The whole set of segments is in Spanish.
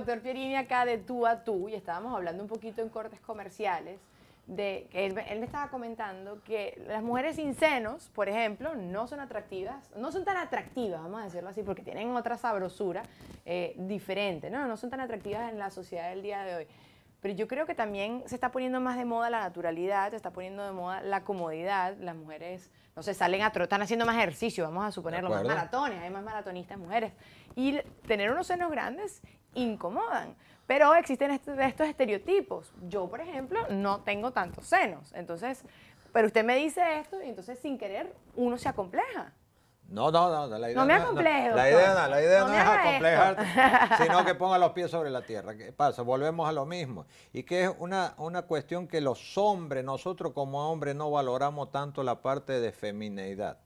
doctor Pierini acá de tú a tú y estábamos hablando un poquito en cortes comerciales de que él, me estaba comentando que las mujeres sin senos, por ejemplo, no son atractivas, no son tan atractivas, vamos a decirlo así, porque tienen otra sabrosura eh, diferente, ¿no? No son tan atractivas en la sociedad del día de hoy. Pero yo creo que también se está poniendo más de moda la naturalidad, se está poniendo de moda la comodidad. Las mujeres, no sé, salen a trotar, están haciendo más ejercicio, vamos a suponerlo, más maratones, hay más maratonistas mujeres. Y tener unos senos grandes incomodan. Pero existen estos estereotipos. Yo, por ejemplo, no tengo tantos senos. Entonces, pero usted me dice esto y entonces sin querer uno se acompleja. No, no, no, la idea no me acomplejo. la idea pues. no, la idea no, es acomplejarte, sino que ponga los pies sobre la tierra. ¿Qué pasa? Volvemos a lo mismo. Y que es una, una cuestión que los hombres, nosotros como hombres, no valoramos tanto la parte de femineidad.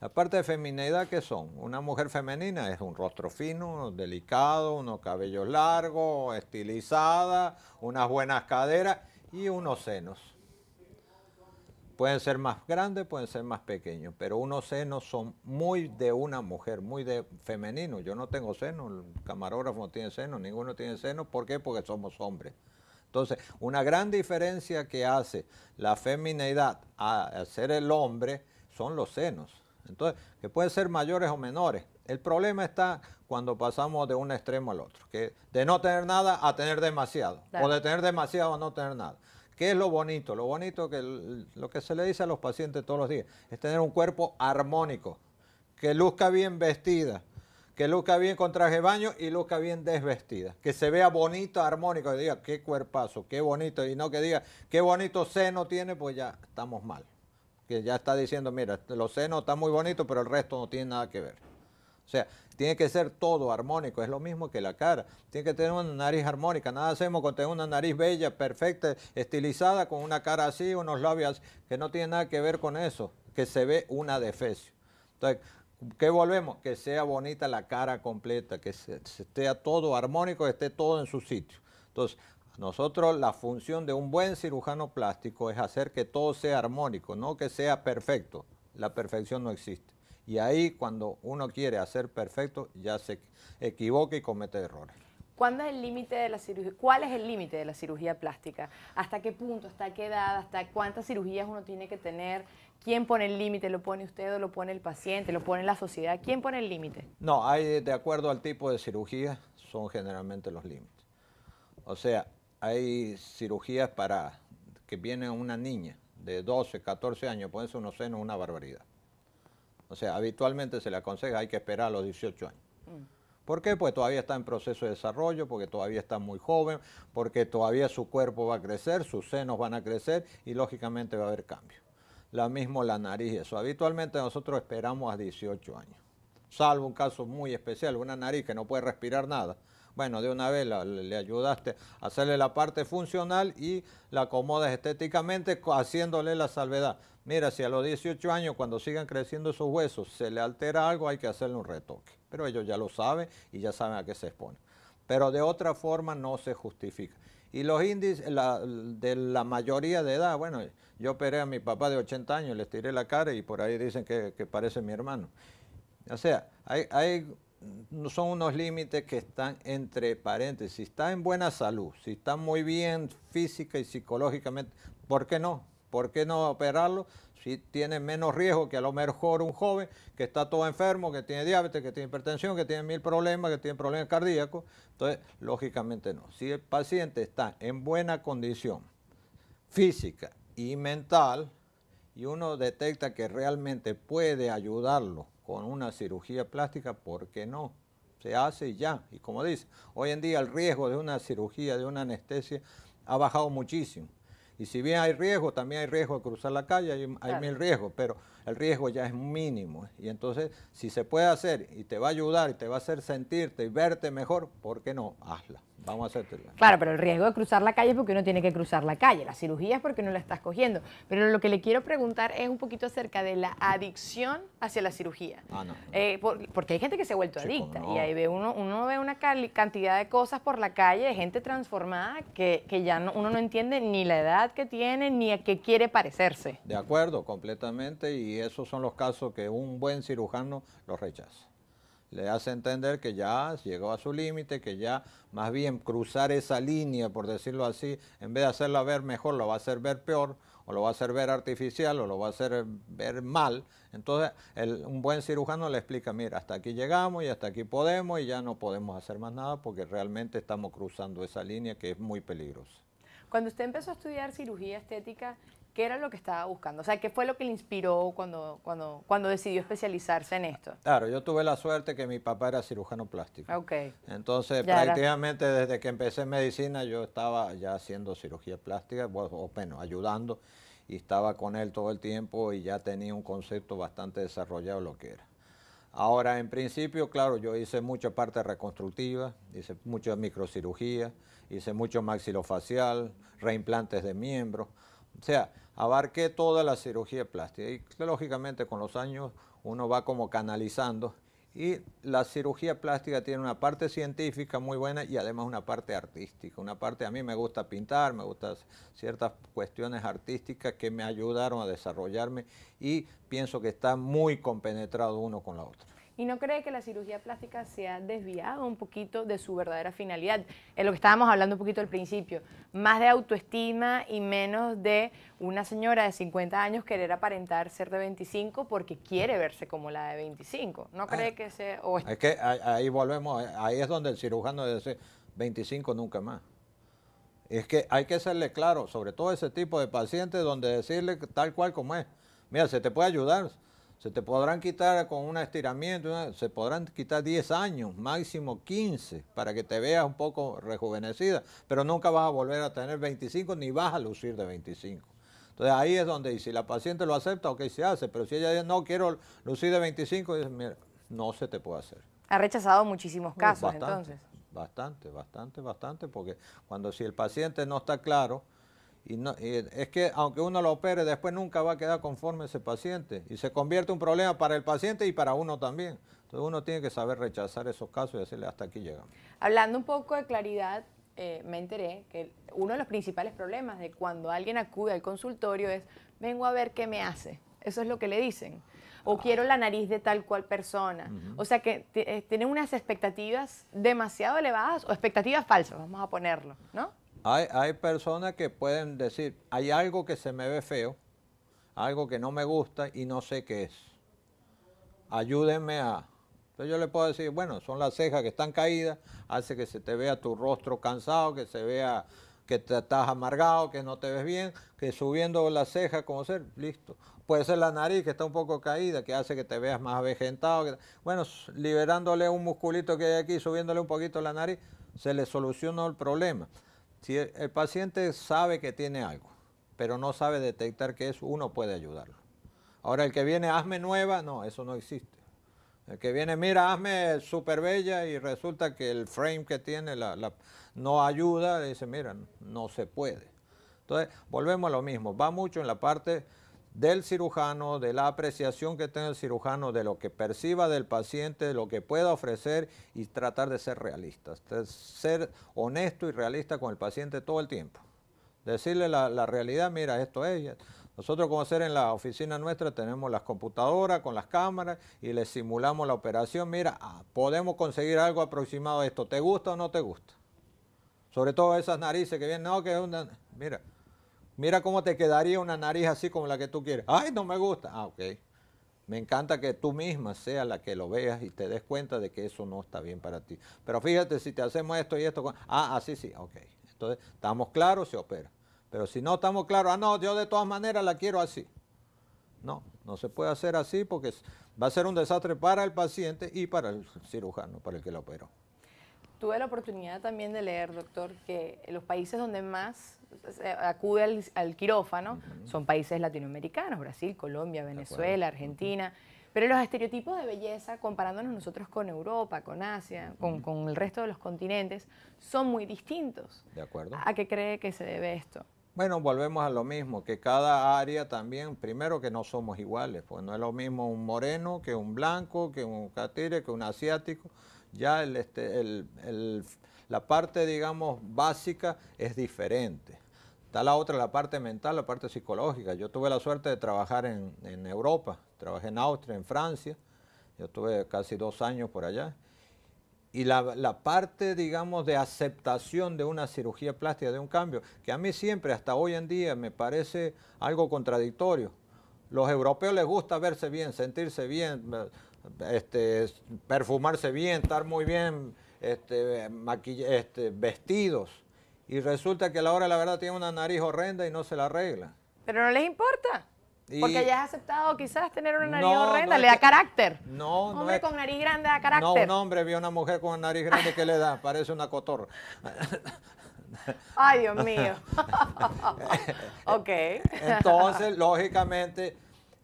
La parte de feminidad, ¿qué son? Una mujer femenina es un rostro fino, delicado, unos cabellos largos, estilizada, unas buenas caderas y unos senos. Pueden ser más grandes, pueden ser más pequeños, pero unos senos son muy de una mujer, muy de femenino. Yo no tengo senos, el camarógrafo no tiene senos, ninguno tiene senos. ¿Por qué? Porque somos hombres. Entonces, una gran diferencia que hace la feminidad a ser el hombre son los senos. Entonces, que pueden ser mayores o menores. El problema está cuando pasamos de un extremo al otro, que de no tener nada a tener demasiado, o de tener demasiado a no tener nada. ¿Qué es lo bonito? Lo bonito que lo que se le dice a los pacientes todos los días es tener un cuerpo armónico, que luzca bien vestida, que luzca bien con traje de baño y luzca bien desvestida, que se vea bonito, armónico, que diga qué cuerpazo, qué bonito, y no que diga qué bonito seno tiene, pues ya estamos mal que ya está diciendo, mira, los senos están muy bonitos, pero el resto no tiene nada que ver. O sea, tiene que ser todo armónico, es lo mismo que la cara. Tiene que tener una nariz armónica, nada hacemos con tener una nariz bella, perfecta, estilizada, con una cara así, unos labios que no tiene nada que ver con eso, que se ve una defecio. Entonces, ¿qué volvemos? Que sea bonita la cara completa, que esté todo armónico, que esté todo en su sitio. Entonces, nosotros la función de un buen cirujano plástico es hacer que todo sea armónico, no que sea perfecto. La perfección no existe. Y ahí cuando uno quiere hacer perfecto ya se equivoca y comete errores. ¿Cuándo es el límite de la cirugía? ¿Cuál es el límite de la cirugía plástica? ¿Hasta qué punto? ¿Hasta qué edad? ¿Hasta cuántas cirugías uno tiene que tener? ¿Quién pone el límite? ¿Lo pone usted o lo pone el paciente? ¿Lo pone la sociedad? ¿Quién pone el límite? No, hay de acuerdo al tipo de cirugía son generalmente los límites. O sea, hay cirugías para que viene una niña de 12, 14 años, ponerse unos senos una barbaridad. O sea, habitualmente se le aconseja, hay que esperar a los 18 años. Mm. ¿Por qué? Pues todavía está en proceso de desarrollo, porque todavía está muy joven, porque todavía su cuerpo va a crecer, sus senos van a crecer y lógicamente va a haber cambio. La mismo la nariz, eso. Habitualmente nosotros esperamos a 18 años, salvo un caso muy especial, una nariz que no puede respirar nada bueno, de una vez le ayudaste a hacerle la parte funcional y la acomodas estéticamente haciéndole la salvedad. Mira, si a los 18 años, cuando sigan creciendo esos huesos, se le altera algo, hay que hacerle un retoque. Pero ellos ya lo saben y ya saben a qué se expone. Pero de otra forma no se justifica. Y los índices de la mayoría de edad, bueno, yo operé a mi papá de 80 años, le tiré la cara y por ahí dicen que, parece mi hermano. O sea, hay son unos límites que están entre paréntesis. Si está en buena salud, si está muy bien física y psicológicamente, ¿por qué no? ¿Por qué no operarlo? Si tiene menos riesgo que a lo mejor un joven que está todo enfermo, que tiene diabetes, que tiene hipertensión, que tiene mil problemas, que tiene problemas cardíacos. Entonces, lógicamente no. Si el paciente está en buena condición física y mental y uno detecta que realmente puede ayudarlo con una cirugía plástica, ¿por qué no? Se hace y ya. Y como dice, hoy en día el riesgo de una cirugía, de una anestesia, ha bajado muchísimo. Y si bien hay riesgo, también hay riesgo de cruzar la calle, hay, hay mil riesgos, pero el riesgo ya es mínimo. Y entonces, si se puede hacer y te va a ayudar y te va a hacer sentirte y verte mejor, ¿por qué no? Hazla. Vamos a la Claro, pero el riesgo de cruzar la calle es porque uno tiene que cruzar la calle. La cirugía es porque no la estás cogiendo. Pero lo que le quiero preguntar es un poquito acerca de la adicción hacia la cirugía. Ah, no. Eh, porque hay gente que se ha vuelto adicta y ahí ve uno, uno ve una cantidad de cosas por la calle, de gente transformada que, que ya no, uno no entiende ni la edad que tiene ni a qué quiere parecerse. De acuerdo, completamente. Y y esos son los casos que un buen cirujano los rechaza. Le hace entender que ya llegó a su límite, que ya más bien cruzar esa línea, por decirlo así, en vez de hacerla ver mejor, lo va a hacer ver peor, o lo va a hacer ver artificial, o lo va a hacer ver mal. Entonces, un buen cirujano le explica, mira, hasta aquí llegamos y hasta aquí podemos y ya no podemos hacer más nada porque realmente estamos cruzando esa línea que es muy peligrosa. Cuando usted empezó a estudiar cirugía estética, ¿Qué era lo que estaba buscando? O sea, ¿qué fue lo que le inspiró cuando, cuando, cuando decidió especializarse en esto? Claro, yo tuve la suerte que mi papá era cirujano plástico. Ok. Entonces, prácticamente desde que empecé medicina yo estaba ya haciendo cirugía plástica, o bueno, ayudando, y estaba con él todo el tiempo y ya tenía un concepto bastante desarrollado lo que era. Ahora, en principio, claro, yo hice mucha parte reconstructiva, hice mucha microcirugía, hice mucho maxilofacial, reimplantes de miembros o sea, abarqué toda la cirugía plástica. Y lógicamente con los años uno va como canalizando. Y la cirugía plástica tiene una parte científica muy buena y además una parte artística. Una parte, a mí me gusta pintar, me gustan ciertas cuestiones artísticas que me ayudaron a desarrollarme y pienso que está muy compenetrado uno con la otra. ¿Y no cree que la cirugía plástica se ha desviado un poquito de su verdadera finalidad? En lo que estábamos hablando un poquito al principio, más de autoestima y menos de una señora de 50 años querer aparentar ser de 25 porque quiere verse como la de 25. ¿No ah, cree que se... es que ahí, volvemos, ahí es donde el cirujano dice 25 nunca más. Es que hay que serle claro, sobre todo ese tipo de pacientes, donde decirle tal cual como es. Mira, se te puede ayudar, se te podrán quitar con un estiramiento, se podrán quitar 10 años, máximo 15, para que te veas un poco rejuvenecida, pero nunca vas a volver a tener 25 ni vas a lucir de 25. Entonces ahí es donde, y si la paciente lo acepta, ok, se hace, pero si ella dice, no, quiero lucir de 25, dice, mira, no se te puede hacer. Ha rechazado muchísimos casos, bastante, entonces. Bastante, bastante, bastante, porque cuando si el paciente no está claro, y, es que aunque uno lo opere, después nunca va a quedar conforme ese paciente y se convierte un problema para el paciente y para uno también. Entonces uno tiene que saber rechazar esos casos y decirle hasta aquí llegamos. Hablando un poco de claridad, eh, me enteré que uno de los principales problemas de cuando alguien acude al consultorio es vengo a ver qué me hace. Eso es lo que le dicen. O ah. quiero la nariz de tal cual persona. O sea que eh, tienen unas expectativas demasiado elevadas o expectativas falsas, vamos a ponerlo, ¿no? Hay, personas que pueden decir, hay algo que se me ve feo, algo que no me gusta y no sé qué es. Ayúdenme a... Entonces yo le puedo decir, bueno, son las cejas que están caídas, hace que se te vea tu rostro cansado, que se vea que estás amargado, que no te ves bien, que subiendo la cejas, como ser, listo. Puede ser la nariz que está un poco caída, que hace que te veas más avejentado. Bueno, liberándole un musculito que hay aquí, subiéndole un poquito la nariz, se le solucionó el problema. Si el, paciente sabe que tiene algo, pero no sabe detectar que es, uno puede ayudarlo. Ahora, el que viene, hazme nueva, no, eso no existe. El que viene, mira, hazme súper bella y resulta que el frame que tiene la, no ayuda, dice, mira, no se puede. Entonces, volvemos a lo mismo, va mucho en la parte del cirujano, de la apreciación que tenga el cirujano, de lo que perciba del paciente, de lo que pueda ofrecer y tratar de ser realista, ser honesto y realista con el paciente todo el tiempo. Decirle la, realidad, mira, esto es. Nosotros como ser en la oficina nuestra tenemos las computadoras con las cámaras y le simulamos la operación. Mira, ah, podemos conseguir algo aproximado a esto. ¿Te gusta o no te gusta? Sobre todo esas narices que vienen, no, que una, mira, mira cómo te quedaría una nariz así como la que tú quieres. Ay, no me gusta. Ah, ok. Me encanta que tú misma seas la que lo veas y te des cuenta de que eso no está bien para ti. Pero fíjate, si te hacemos esto y esto, ah, así ah, sí, ok. Entonces, estamos claros, se opera. Pero si no estamos claros, ah, no, yo de todas maneras la quiero así. No, no se puede hacer así porque va a ser un desastre para el paciente y para el cirujano, para el que la operó. Tuve la oportunidad también de leer, doctor, que los países donde más acude al, quirófano, son países latinoamericanos, Brasil, Colombia, Venezuela, Argentina. Pero los estereotipos de belleza, comparándonos nosotros con Europa, con Asia, con, el resto de los continentes, son muy distintos. De acuerdo. ¿A qué cree que se debe esto? Bueno, volvemos a lo mismo, que cada área también, primero que no somos iguales, pues no es lo mismo un moreno que un blanco, que un catire, que un asiático. Ya el, este, el la parte, digamos, básica es diferente. Está la otra, la parte mental, la parte psicológica. Yo tuve la suerte de trabajar en, Europa, trabajé en Austria, en Francia, yo tuve casi dos años por allá. Y la, parte, digamos, de aceptación de una cirugía plástica, de un cambio, que a mí siempre, hasta hoy en día, me parece algo contradictorio. Los europeos les gusta verse bien, sentirse bien, este, perfumarse bien, estar muy bien este, este, vestidos. Y resulta que a la hora la verdad tiene una nariz horrenda y no se la arregla. Pero no les importa. Porque ya has aceptado quizás tener una nariz horrenda, le da carácter. No, hombre con nariz grande da carácter. No, un hombre vio una mujer con nariz grande que le da, parece una cotorra. Ay, Dios mío. ok. Entonces, lógicamente,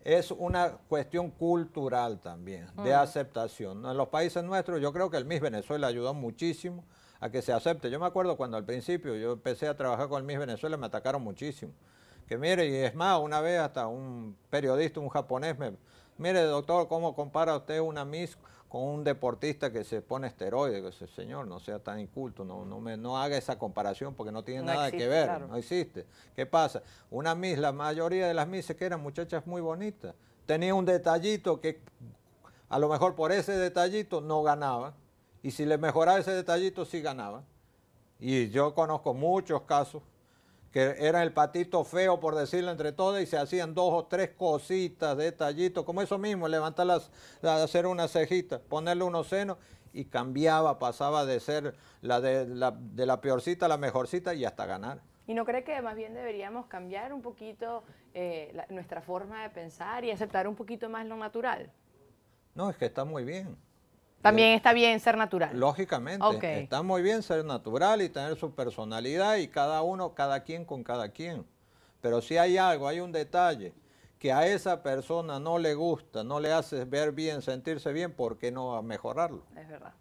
es una cuestión cultural también, de mm. aceptación. En los países nuestros, yo creo que el Miss Venezuela ayudó muchísimo a que se acepte. Yo me acuerdo cuando al principio yo empecé a trabajar con el Miss Venezuela, me atacaron muchísimo. Que mire, y es más, una vez hasta un periodista, un japonés, me, mire doctor, ¿cómo compara usted una Miss un deportista que se pone esteroide, que ese señor no sea tan inculto, no, no, me, no haga esa comparación porque no tiene nada que ver, no existe. ¿Qué pasa? Una mis la mayoría de las Misses que eran muchachas muy bonitas, tenía un detallito que a lo mejor por ese detallito no ganaba, y si le mejoraba ese detallito sí ganaba. Y yo conozco muchos casos que era el patito feo, por decirlo entre todos, y se hacían dos o tres cositas, detallitos, como eso mismo, levantar las, hacer una cejita, ponerle unos senos, y cambiaba, pasaba de ser la de la, la peorcita a la mejorcita y hasta ganar. ¿Y no cree que más bien deberíamos cambiar un poquito eh, nuestra forma de pensar y aceptar un poquito más lo natural? No, es que está muy bien. También está bien ser natural. Lógicamente, está muy bien ser natural y tener su personalidad y cada uno, cada quien con cada quien. Pero si hay algo, hay un detalle que a esa persona no le gusta, no le hace ver bien, sentirse bien, ¿por qué no mejorarlo? Es verdad.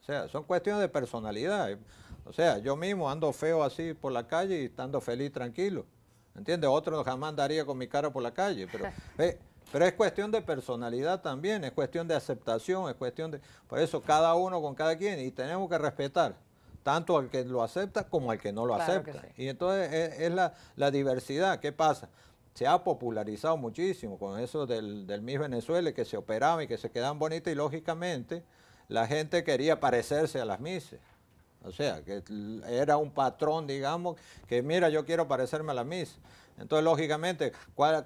O sea, son cuestiones de personalidad. O sea, yo mismo ando feo así por la calle y estando feliz, tranquilo. ¿Entiendes? Otro jamás andaría con mi cara por la calle, pero... Eh, pero es cuestión de personalidad también, es cuestión de aceptación, es cuestión de... Por eso cada uno con cada quien y tenemos que respetar tanto al que lo acepta como al que no lo acepta. Y entonces e, es, la, diversidad. ¿Qué pasa? Se ha popularizado muchísimo con eso del, del Miss Venezuela, que se operaba y que se quedaban bonitas y lógicamente la gente quería parecerse a las Misses. O sea, que era un patrón, digamos, que mira, yo quiero parecerme a la Miss. Entonces, lógicamente,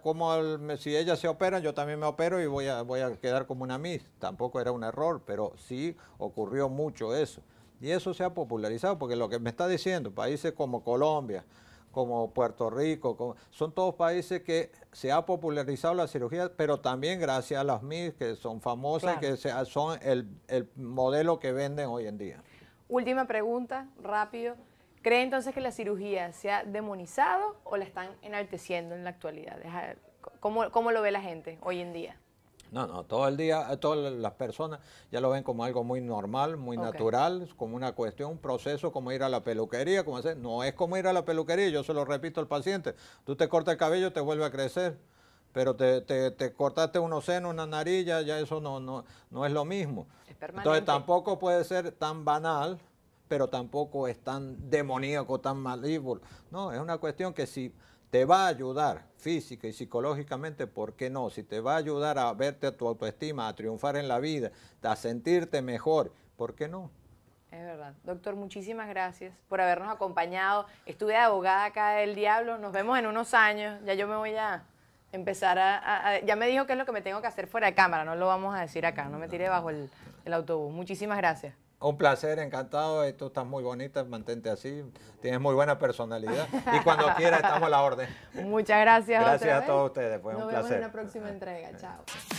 como si ella se operan, yo también me opero y voy a, voy a quedar como una Miss. Tampoco era un error, pero sí ocurrió mucho eso. Y eso se ha popularizado, porque lo que me está diciendo, países como Colombia, como Puerto Rico, son todos países que se ha popularizado la cirugía, pero también gracias a las MIS, que son famosas, que son el modelo que venden hoy en día. Última pregunta, rápido. ¿Cree entonces que la cirugía se ha demonizado o la están enalteciendo en la actualidad? ¿Cómo, lo ve la gente hoy en día? No, no, todo el día, eh, todas las personas ya lo ven como algo muy normal, muy natural, como una cuestión, un proceso como ir a la peluquería, como hacer, no es como ir a la peluquería, yo se lo repito al paciente, tú te cortas el cabello, te vuelve a crecer, pero te, cortaste unos senos, una nariz, ya, eso no, no, no es lo mismo. Entonces tampoco puede ser tan banal, pero tampoco es tan demoníaco, tan malévolo. No, es una cuestión que si te va a ayudar física y psicológicamente, ¿por qué no? Si te va a ayudar a verte a tu autoestima, a triunfar en la vida, a sentirte mejor, ¿por qué no? Es verdad. Doctor, muchísimas gracias por habernos acompañado. Estuve de abogada acá del diablo. Nos vemos en unos años. Ya yo me voy a empezar a, Ya me dijo que es lo que me tengo que hacer fuera de cámara, no lo vamos a decir acá, no me tire bajo el, autobús. Muchísimas gracias. Un placer, encantado. Tú estás muy bonita, mantente así. Tienes muy buena personalidad. Y cuando quiera estamos a la orden. Muchas gracias. Gracias a todos ustedes. Fue un placer. Nos vemos en una próxima entrega. Chao.